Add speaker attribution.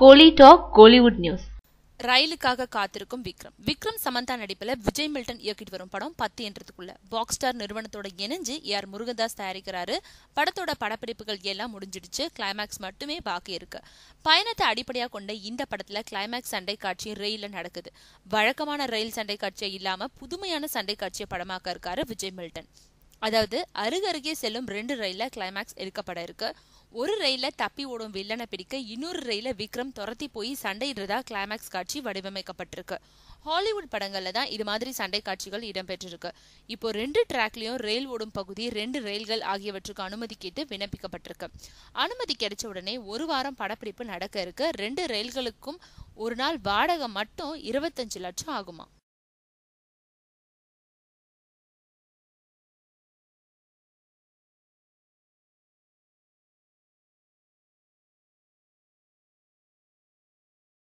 Speaker 1: கோலி talk Kollywood news
Speaker 2: ரயிலுக்காக காத்திருக்கும் விக்ரம் விக்ரம் சமந்தா நடிப்பில் விஜய் மில்டன் இயக்கிட்டு வரும் படம் பத்து என்றதுக்குள்ள பாக்ஸ் ஸ்டார் நிறுவனத்தோட இணைஞ்சு ஏஆர் முருகதாஸ் தயாரிக்கிறாரு படத்தோட படப்பிடிப்புகள் எல்லாம் முடிஞ்சிடுச்சு கிளைமேக்ஸ் மட்டுமே பாக்கி இருக்கு பயணத்தை அடிப்படையாக கொண்ட இந்த படத்துல கிளைமேக்ஸ் சண்டை காட்சி ரயில நடக்குது வழக்கமான ரயில் சண்டை காட்சியை இல்லாம புதுமையான சண்டை காட்சியை படமாக்க இருக்காரு விஜய் மில்டன் அதாவது அருகருகே செல்லும் ரெண்டு ரயில கிளைமேக்ஸ் எடுக்கப்பட இருக்கு ஒரு ரயில தப்பி ஓடும் வில்லனை பிடிக்க இன்னொரு ரயில விக்ரம் துரத்தி போய் சண்டையிடுறதா கிளைமேக்ஸ் காட்சி வடிவமைக்கப்பட்டிருக்கு ஹாலிவுட் படங்களில் தான் இது மாதிரி சண்டை காட்சிகள் இடம்பெற்றிருக்கு இப்போ ரெண்டு டிராக்லயும் ரயில் ஓடும் பகுதி ரெண்டு ரயில்கள் ஆகியவற்றுக்கு அனுமதி கேட்டு விண்ணப்பிக்கப்பட்டிருக்கு அனுமதி கிடைச்ச உடனே ஒரு வாரம் படப்பிடிப்பு நடக்க இருக்கு ரெண்டு ரயில்களுக்கும் ஒரு நாள் வாடகை மட்டும் இருபத்தஞ்சு லட்சம் ஆகுமா